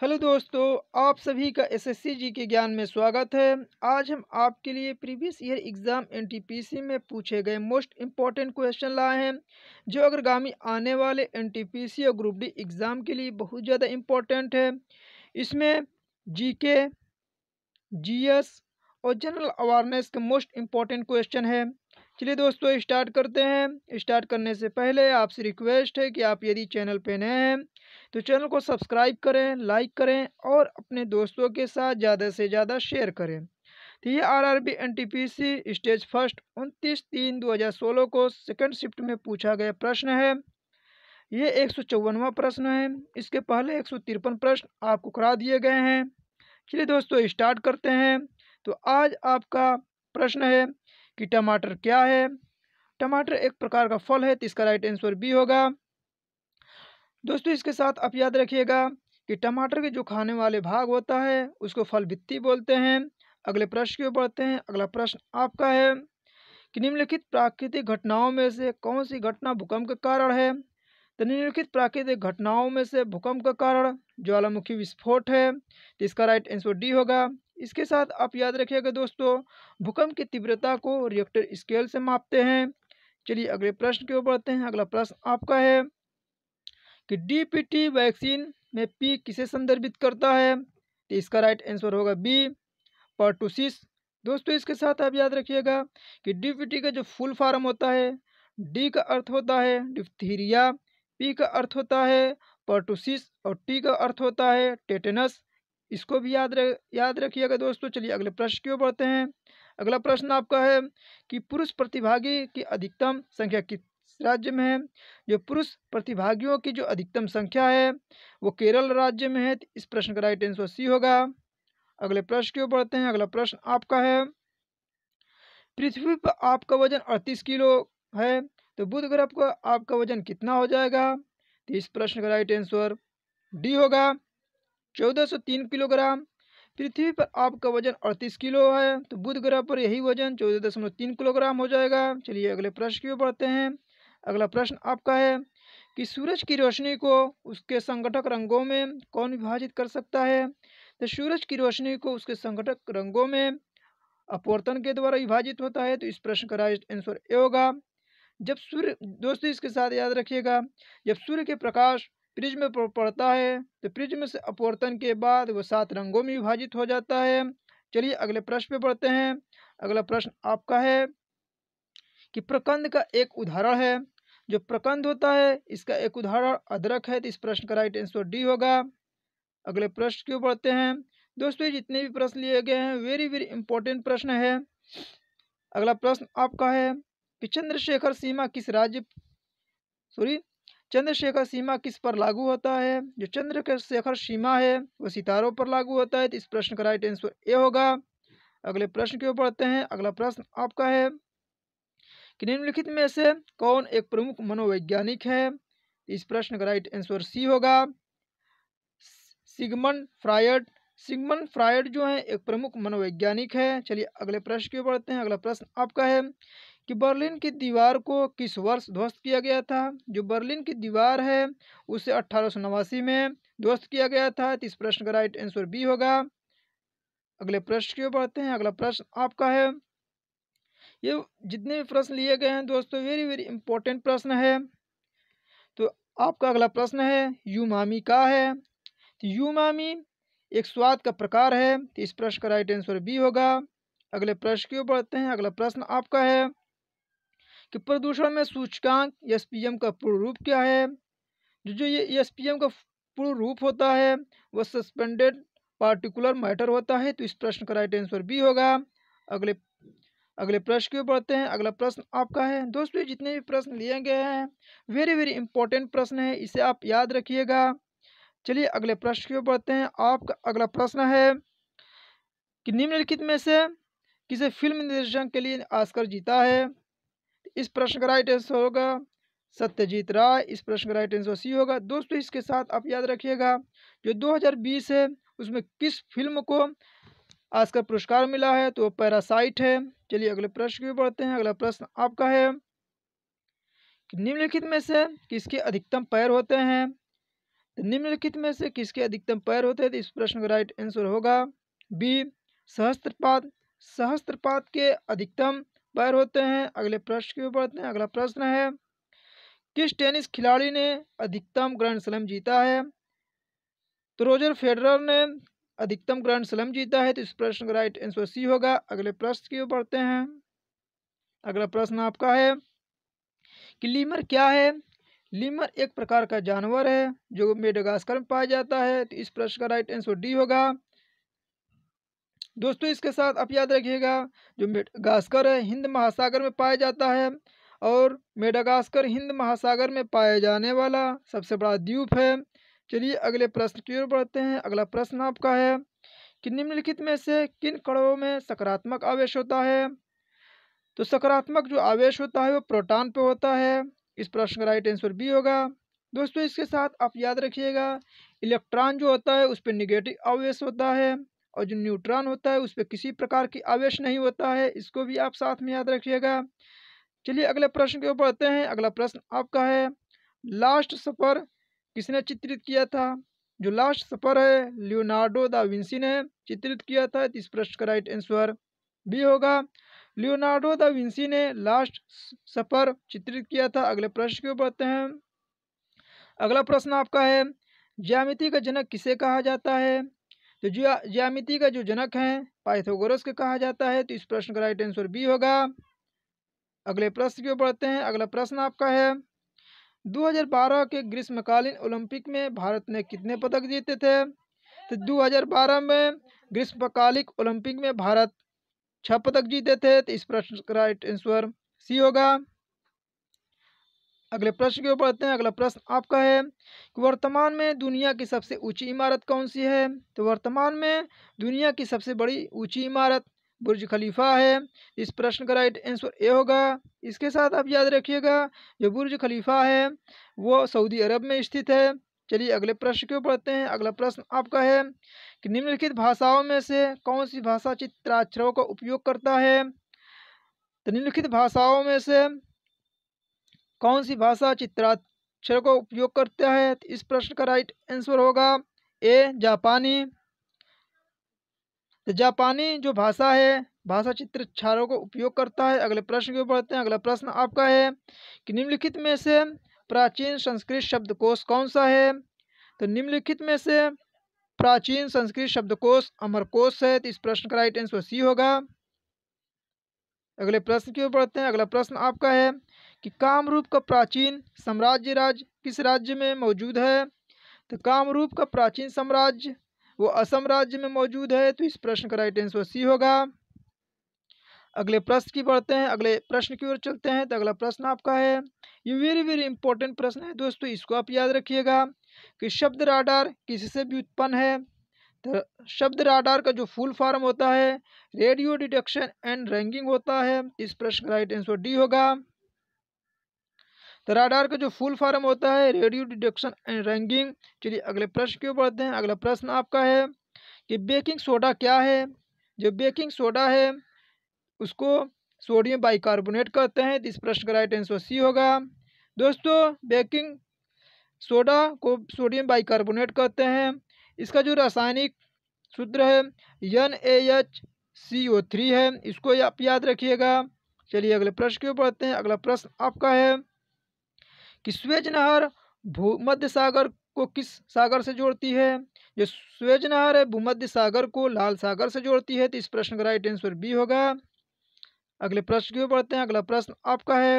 hello दोस्तों आप सभी का एसएससी जी के ज्ञान में स्वागत है आज हम आपके लिए प्रीवियस ईयर एग्ज़ाम एनटीपीसी में पूछे गए मोस्ट इम्पॉर्टेंट क्वेश्चन लाए हैं जो अग्रगामी आने वाले एनटीपीसी और ग्रुप डी एग्ज़ाम के लिए बहुत ज़्यादा इम्पॉर्टेंट है इसमें जीके जीएस और जनरल अवेयरनेस के मोस्ट इम्पॉर्टेंट क्वेश्चन है चलिए दोस्तों स्टार्ट करते हैं स्टार्ट करने से पहले आपसे रिक्वेस्ट है कि आप यदि चैनल पे नए हैं तो चैनल को सब्सक्राइब करें लाइक करें और अपने दोस्तों के साथ ज़्यादा से ज़्यादा शेयर करें तो ये R R B N T P C stage first उनतीस तीन दो हज़ार सोलह को सेकेंड शिफ्ट में पूछा गया प्रश्न है ये एक सौ चौवनवा प्रश्न है इसके पहले एक सौ तिरपन प्रश्न आपको करा दिए गए हैं चलिए दोस्तों स्टार्ट करते हैं तो आज आपका प्रश्न है कि टमाटर क्या है टमाटर एक प्रकार का फल है तो इसका राइट आंसर बी होगा दोस्तों इसके साथ आप याद रखिएगा कि टमाटर के जो खाने वाले भाग होता है उसको फल भित्ती बोलते हैं अगले प्रश्न की बढ़ते हैं अगला प्रश्न आपका है कि निम्नलिखित प्राकृतिक घटनाओं में से कौन सी घटना भूकंप के कारण है तो निम्नलिखित प्राकृतिक घटनाओं में से भूकंप का कारण ज्वालामुखी विस्फोट है तो इसका राइट आंसर डी होगा इसके साथ आप याद रखिएगा दोस्तों भूकंप की तीव्रता को रिएक्टर स्केल से मापते हैं चलिए अगले प्रश्न की ओर बढ़ते हैं अगला प्रश्न आपका है कि डी वैक्सीन में पी किसे संदर्भित करता है तो इसका राइट आंसर होगा बी पर्टूसिस दोस्तों इसके साथ आप याद रखिएगा कि डी का जो फुल फार्म होता है डी का अर्थ होता है डिफ्थीरिया पी का अर्थ होता है पर्टोसिस और टी का अर्थ होता है टेटेनस इसको भी याद रख याद रखिएगा दोस्तों चलिए अगले प्रश्न क्यों बढ़ते हैं अगला प्रश्न आपका है कि पुरुष प्रतिभागी की अधिकतम संख्या किस राज्य में है जो पुरुष प्रतिभागियों की जो अधिकतम संख्या है वो केरल राज्य में है इस प्रश्न का राइट आंसर सी होगा अगले प्रश्न क्यों बढ़ते हैं अगला प्रश्न आपका है पृथ्वी पर आपका वजन अड़तीस किलो है तो बुध ग्रह आपका आपका वजन कितना हो जाएगा तो इस प्रश्न का राइट आंसर डी होगा चौदह सौ तीन किलोग्राम पृथ्वी पर आपका वजन अड़तीस किलो है तो बुध ग्रह पर यही वजन चौदह दशमलव तीन किलोग्राम हो जाएगा चलिए अगले प्रश्न की ओर बढ़ते हैं अगला प्रश्न आपका है कि सूरज की रोशनी को उसके संगठक रंगों में कौन विभाजित कर सकता है तो सूरज की रोशनी को उसके संगठक रंगों में अपवर्तन के द्वारा विभाजित होता है तो इस प्रश्न का राइट आंसर ए होगा जब सूर्य दोस्तों इसके साथ याद रखिएगा जब सूर्य के प्रकाश प्रिज्म पर पड़ता है तो प्रिज्म से अपवर्तन के बाद वह सात रंगों में विभाजित हो जाता है चलिए अगले प्रश्न पे पढ़ते हैं अगला प्रश्न आपका है कि प्रकंद का एक उदाहरण है जो प्रकंद होता है इसका एक उदाहरण अदरक है तो इस प्रश्न का राइट आंसर डी होगा अगले प्रश्न क्यों पढ़ते हैं दोस्तों जितने भी प्रश्न लिए गए हैं वेरी वेरी इंपॉर्टेंट प्रश्न है अगला प्रश्न आपका है चंद्रशेखर सीमा किस राज्य सॉरी चंद्रशेखर सीमा किस पर लागू होता है जो चंद्रशेखर सीमा है वो सितारों पर लागू होता है तो इस प्रश्न का राइट आंसर ए होगा अगले प्रश्न क्यों पढ़ते हैं अगला प्रश्न आपका है कि निम्नलिखित में से कौन एक प्रमुख मनोवैज्ञानिक है तो इस प्रश्न का राइट आंसर सी होगा सिगमन फ्रायड सिगमन फ्रायड जो है एक प्रमुख मनोवैज्ञानिक है चलिए अगले प्रश्न क्यों पढ़ते हैं अगला प्रश्न आपका है कि बर्लिन की दीवार को किस वर्ष ध्वस्त किया गया था जो बर्लिन की दीवार है उसे अट्ठारह में ध्वस्त किया गया था तो इस प्रश्न का राइट आंसर बी होगा अगले प्रश्न की ओर बढ़ते हैं अगला प्रश्न आपका है ये जितने भी प्रश्न लिए गए हैं दोस्तों वेरी वेरी इंपॉर्टेंट प्रश्न है तो आपका अगला प्रश्न है यूमामी का है तो यूमामी एक स्वाद का प्रकार है तो इस प्रश्न का राइट आंसर बी होगा अगले प्रश्न की ओर बढ़ते हैं अगला प्रश्न आपका है कि प्रदूषण में सूचकांक एस का पूर्ण रूप क्या है जो जो ये एस का पूर्ण रूप होता है वह सस्पेंडेड पार्टिकुलर मैटर होता है तो इस प्रश्न का राइट आंसर बी होगा अगले अगले प्रश्न क्यों बढ़ते हैं अगला प्रश्न आपका है दोस्तों जितने भी प्रश्न लिए गए हैं वेरी वेरी इंपॉर्टेंट प्रश्न है इसे आप याद रखिएगा चलिए अगले प्रश्न क्यों बढ़ते हैं आपका अगला प्रश्न है कि निम्नलिखित में से किसे फिल्म निर्देशन के लिए आस्कर जीता है इस प्रश्न का राइट आंसर होगा सत्यजीत राय इस प्रश्न का राइट आंसर सी होगा दोस्तों इसके साथ आप याद रखिएगा जो 2020 है उसमें किस फिल्म को आजकल पुरस्कार मिला है तो पैरासाइट है चलिए अगले प्रश्न की बढ़ते हैं अगला प्रश्न आपका है निम्नलिखित में से किसके अधिकतम पैर होते हैं तो निम्नलिखित में से किसके अधिकतम पैर होते हैं तो इस प्रश्न का राइट आंसर होगा बी सहस्त्रपात सहस्त्रपात के अधिकतम एक्सपायर होते हैं अगले प्रश्न की ओर बढ़ते हैं अगला प्रश्न है किस टेनिस खिलाड़ी ने अधिकतम ग्रैंड स्लम जीता है तो रोजर फेडरर ने अधिकतम ग्रैंड स्लम जीता है तो इस प्रश्न का राइट आंसर सी होगा अगले प्रश्न की ओर बढ़ते हैं अगला प्रश्न आपका है कि लीमर क्या है लीमर एक प्रकार का जानवर है जो मेडागास्कर में पाया जाता है तो इस प्रश्न का राइट आंसर डी होगा दोस्तों इसके साथ आप याद रखिएगा जो गास्कर है हिंद महासागर में पाया जाता है और मेडागास्कर हिंद महासागर में पाए जाने वाला सबसे बड़ा द्वीप है चलिए अगले प्रश्न की ओर बढ़ते हैं अगला प्रश्न आपका है कि निम्नलिखित में से किन कणों में सकारात्मक आवेश होता है तो सकारात्मक जो आवेश होता है वो प्रोटॉन पे होता है इस प्रश्न का राइट आंसर बी होगा दोस्तों इसके साथ आप याद रखिएगा इलेक्ट्रॉन जो होता है उस पर निगेटिव आवेश होता है और जो न्यूट्रॉन होता है उस पर किसी प्रकार की आवेश नहीं होता है इसको भी आप साथ में याद रखिएगा चलिए अगले प्रश्न की ओर बढ़ते हैं अगला प्रश्न आपका है लास्ट सफ़र किसने चित्रित किया था जो लास्ट सफ़र है लियोनार्डो दा विंसी ने चित्रित किया था तो इस प्रश्न का राइट आंसर भी होगा लियोनार्डो दा विंसी ने लास्ट सफ़र चित्रित किया था अगले प्रश्न की ओर बढ़ते हैं अगला प्रश्न आपका है ज्यामिति का जनक किसे कहा जाता है तो जिया ज्यामिति का जो जनक है पाइथोगोरस के कहा जाता है तो इस प्रश्न का राइट आंसर बी होगा अगले प्रश्न की ओर बढ़ते हैं अगला प्रश्न आपका है 2012 के ग्रीष्मकालीन ओलंपिक में भारत ने कितने पदक जीते थे तो 2012 में ग्रीष्मकालिक ओलंपिक में भारत छः पदक जीते थे तो इस प्रश्न का राइट आंसर सी होगा अगले प्रश्न की ओर बढ़ते हैं अगला प्रश्न आपका है कि वर्तमान में दुनिया की सबसे ऊंची इमारत कौन सी है तो वर्तमान में दुनिया की सबसे बड़ी ऊंची इमारत बुर्ज खलीफा है इस प्रश्न का राइट आंसर ए होगा इसके साथ आप याद रखिएगा जो बुर्ज खलीफा है वो सऊदी अरब में स्थित है चलिए अगले प्रश्न की ओर बढ़ते हैं अगला प्रश्न आपका है कि निम्नलिखित भाषाओं में से कौन सी भाषा चित्राक्षरों का उपयोग करता है तो निम्नलिखित भाषाओं में से कौन सी भाषा चित्राक्षर का उपयोग करता है तो इस प्रश्न का राइट आंसर होगा ए जापानी तो जापानी जो भाषा है भाषा चित्रक्षारों को उपयोग करता है अगले प्रश्न के बढ़ते हैं अगला प्रश्न आपका है कि निम्नलिखित में से प्राचीन संस्कृत शब्दकोश कौन सा है तो निम्नलिखित में से प्राचीन संस्कृत शब्दकोश अमरकोश है तो इस प्रश्न का राइट आंसर सी होगा अगले प्रश्न की ओर बढ़ते हैं अगला प्रश्न आपका है कि कामरूप का प्राचीन साम्राज्य राज्य किस राज्य में मौजूद है तो कामरूप का प्राचीन साम्राज्य वो असम राज्य में मौजूद है तो इस प्रश्न का राइट आंसर सी होगा अगले प्रश्न की बढ़ते हैं अगले प्रश्न की ओर चलते हैं तो अगला प्रश्न आपका है ये वेरी वेरी इंपॉर्टेंट प्रश्न है दोस्तों इसको आप याद रखिएगा कि शब्द राडार किससे भी उत्पन्न है तो शब्द राडार का जो फुल फॉर्म होता है रेडियो डिटेक्शन एंड रैंकिंग होता है इस प्रश्न का राइट आंसर डी होगा तो राडार का जो फुल फॉर्म होता है रेडियो डिडक्शन एंड रैंकिंग चलिए अगले प्रश्न क्यों पढ़ते बढ़ते हैं अगला प्रश्न आपका है कि बेकिंग सोडा क्या है जो बेकिंग सोडा है उसको सोडियम बाइकार्बोनेट कहते हैं इस प्रश्न का राइट आंसर सी होगा दोस्तों बेकिंग सोडा को सोडियम बाइकार्बोनेट कहते हैं इसका जो रासायनिक सूत्र है N A H C O three है इसको आप याद रखिएगा चलिए अगले प्रश्न क्यों पढ़ते हैं अगला प्रश्न आपका है कि स्वेज नहर भूमध्य सागर को किस सागर से जोड़ती है जो स्वेज नहर है भूमध्य सागर को लाल सागर से जोड़ती है तो इस प्रश्न का राइट आंसर बी होगा अगले प्रश्न की ओर बढ़ते हैं अगला प्रश्न आपका है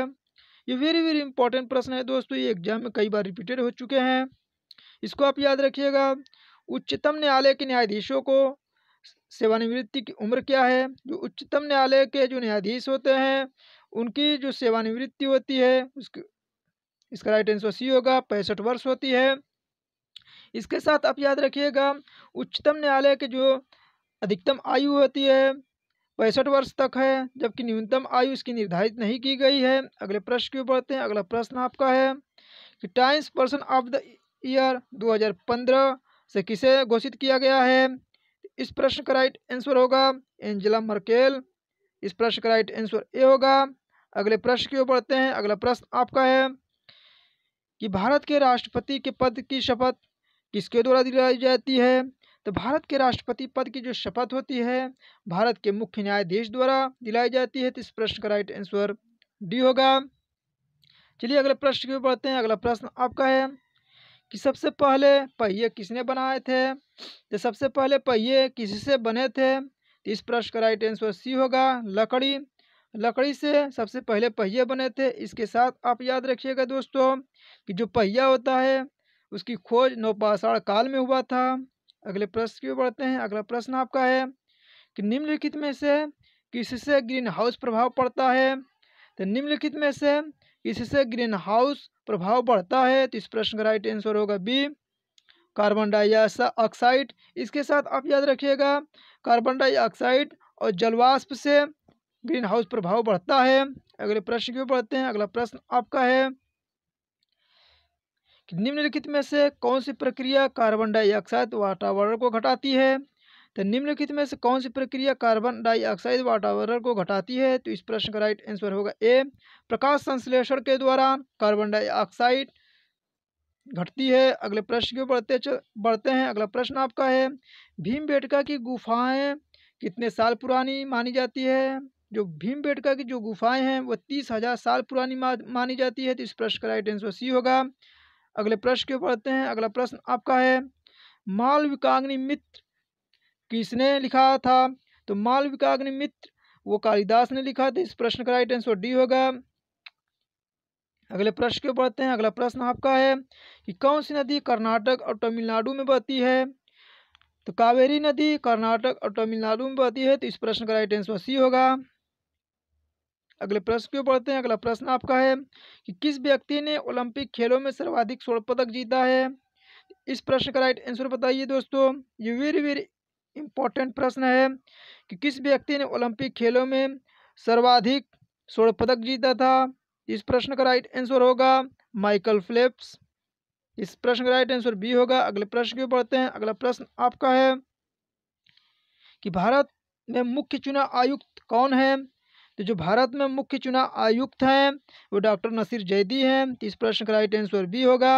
ये वेरी वेरी इंपॉर्टेंट प्रश्न है दोस्तों ये एग्जाम में कई बार रिपीटेड हो चुके हैं इसको आप याद रखिएगा उच्चतम न्यायालय के न्यायाधीशों को सेवानिवृत्ति की उम्र क्या है जो उच्चतम न्यायालय के जो न्यायाधीश होते हैं उनकी जो सेवानिवृत्ति होती है उसकी इसका राइट आंसर सी होगा पैंसठ वर्ष होती है इसके साथ आप याद रखिएगा उच्चतम न्यायालय के जो अधिकतम आयु होती है पैंसठ वर्ष तक है जबकि न्यूनतम आयु इसकी निर्धारित नहीं की गई है अगले प्रश्न क्यों पढ़ते हैं अगला प्रश्न आपका है कि Time's person of the year 2015 से किसे घोषित किया गया है इस प्रश्न का राइट आंसर होगा एंजेला मर्केल इस प्रश्न का राइट आंसर ए होगा अगले प्रश्न क्यों पढ़ते हैं अगला प्रश्न आपका है कि भारत के राष्ट्रपति के पद की शपथ किसके द्वारा दिलाई जाती है तो भारत के राष्ट्रपति पद की जो शपथ होती है भारत के मुख्य न्यायाधीश द्वारा दिलाई जाती है तो इस प्रश्न का राइट आंसर डी होगा चलिए अगले प्रश्न की बढ़ते हैं अगला प्रश्न आपका है कि सबसे पहले पहिए किसने बनाए थे तो सबसे पहले पहिए किससे बने थे तो इस प्रश्न का राइट आंसर सी होगा लकड़ी लकड़ी से सबसे पहले पहिए बने थे इसके साथ आप याद रखिएगा दोस्तों कि जो पहिया होता है उसकी खोज नौपाषाण काल में हुआ था अगले प्रश्न की बढ़ते हैं अगला प्रश्न आपका है कि निम्नलिखित में से किससे ग्रीन हाउस प्रभाव पड़ता है तो निम्नलिखित में से किससे ग्रीन हाउस प्रभाव बढ़ता है तो इस प्रश्न का राइट आंसर होगा बी कार्बन डाइऑक्साइड इसके साथ आप याद रखिएगा कार्बन डाइऑक्साइड और जलवाष्प से ग्रीन हाउस प्रभाव बढ़ता है अगले प्रश्न क्यों पढ़ते हैं अगला प्रश्न आपका है कि निम्नलिखित में से कौन सी प्रक्रिया कार्बन डाइऑक्साइड वातावरण को घटाती है तो निम्नलिखित में से कौन सी प्रक्रिया कार्बन डाइऑक्साइड वातावरण को घटाती है तो इस प्रश्न का राइट आंसर होगा ए प्रकाश संश्लेषण के द्वारा कार्बन डाइऑक्साइड घटती है अगले प्रश्न क्यों बढ़ते बढ़ते हैं अगला प्रश्न आपका है भीम बेटका की गुफाएं कितने साल पुरानी मानी जाती है जो बेटका की जो गुफाएं हैं वह तीस हजार साल पुरानी मानी जाती है तो इस प्रश्न का राइट आंसर सी होगा अगले प्रश्न क्यों पढ़ते हैं अगला प्रश्न आपका है मालविकाग्नि मित्र किसने लिखा था तो मालविकाग्नि मित्र वो कालिदास ने लिखा था तो इस प्रश्न का राइट आंसर डी होगा अगले प्रश्न क्यों पढ़ते हैं अगला प्रश्न आपका है कि कौन सी नदी कर्नाटक और तमिलनाडु में बहती है तो कावेरी नदी कर्नाटक और तमिलनाडु में बहती है तो इस प्रश्न का राइट आंसर सी होगा अगले प्रश्न क्यों पढ़ते हैं अगला प्रश्न आपका है कि किस व्यक्ति ने ओलंपिक खेलों में सर्वाधिक स्वर्ण पदक जीता है इस प्रश्न का राइट आंसर बताइए दोस्तों ये वेरी वेरी इंपॉर्टेंट प्रश्न है कि किस व्यक्ति ने ओलंपिक खेलों में सर्वाधिक स्वर्ण पदक जीता था इस प्रश्न का राइट आंसर होगा माइकल फ्लिप्स इस प्रश्न का राइट आंसर बी होगा अगले प्रश्न क्यों पढ़ते हैं अगला प्रश्न आपका है कि भारत में मुख्य चुनाव आयुक्त कौन है तो जो भारत में मुख्य चुनाव आयुक्त हैं वो डॉक्टर नसीर जैदी हैं तो इस प्रश्न का राइट आंसर बी होगा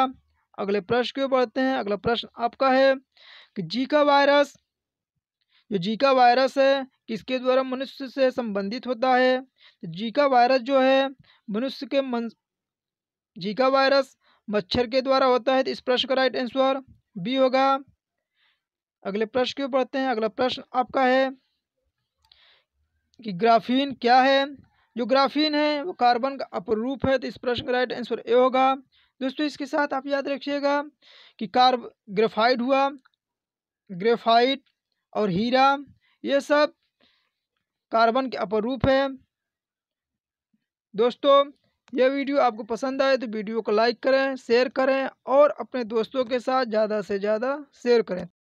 अगले प्रश्न क्यों पढ़ते बढ़ते हैं अगला प्रश्न आपका है कि जीका वायरस जो जीका वायरस है किसके द्वारा मनुष्य से संबंधित होता है तो जीका वायरस जो है मनुष्य के मन जीका वायरस मच्छर के द्वारा होता है तो इस प्रश्न का राइट आंसर बी होगा अगले प्रश्न क्यों पढ़ते हैं अगला प्रश्न आपका है कि ग्राफीन क्या है जो ग्राफीन है वो कार्बन का अपर रूप है तो इस प्रश्न का राइट आंसर ए होगा दोस्तों इसके साथ आप याद रखिएगा कि कार्ब ग्रेफाइड हुआ ग्रेफाइट और हीरा ये सब कार्बन के अपर रूप है दोस्तों यह वीडियो आपको पसंद आए तो वीडियो को लाइक करें शेयर करें और अपने दोस्तों के साथ ज़्यादा से ज़्यादा शेयर करें